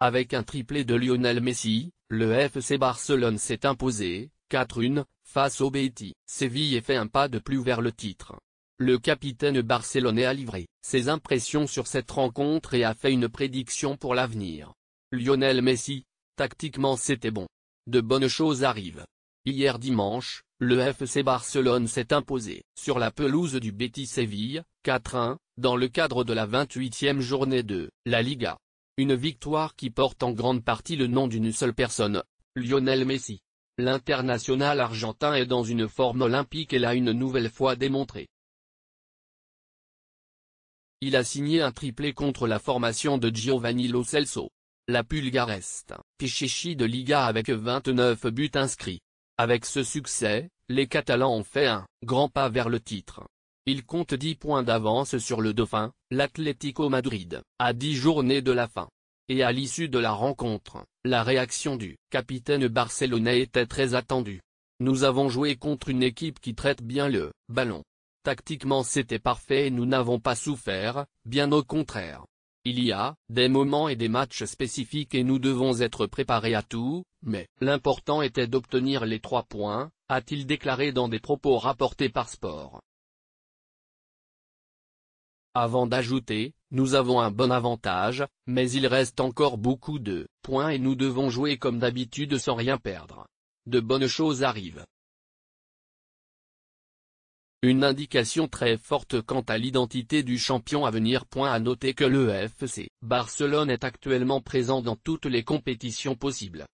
Avec un triplé de Lionel Messi, le FC Barcelone s'est imposé, 4-1, face au Betis. Séville et fait un pas de plus vers le titre. Le capitaine barcelonais a livré ses impressions sur cette rencontre et a fait une prédiction pour l'avenir. Lionel Messi, tactiquement c'était bon. De bonnes choses arrivent. Hier dimanche, le FC Barcelone s'est imposé sur la pelouse du Betis Séville, 4-1, dans le cadre de la 28e journée de la Liga. Une victoire qui porte en grande partie le nom d'une seule personne, Lionel Messi. L'international argentin est dans une forme olympique et l'a une nouvelle fois démontré. Il a signé un triplé contre la formation de Giovanni Lo Celso. La Pulgareste, Pichichi de Liga avec 29 buts inscrits. Avec ce succès, les Catalans ont fait un grand pas vers le titre. Il compte 10 points d'avance sur le Dauphin, l'Atlético Madrid, à 10 journées de la fin. Et à l'issue de la rencontre, la réaction du capitaine barcelonais était très attendue. Nous avons joué contre une équipe qui traite bien le ballon. Tactiquement c'était parfait et nous n'avons pas souffert, bien au contraire. Il y a des moments et des matchs spécifiques et nous devons être préparés à tout, mais l'important était d'obtenir les trois points, a-t-il déclaré dans des propos rapportés par Sport avant d'ajouter, nous avons un bon avantage, mais il reste encore beaucoup de points et nous devons jouer comme d'habitude sans rien perdre. De bonnes choses arrivent. Une indication très forte quant à l'identité du champion à venir. Point à noter que le FC Barcelone est actuellement présent dans toutes les compétitions possibles.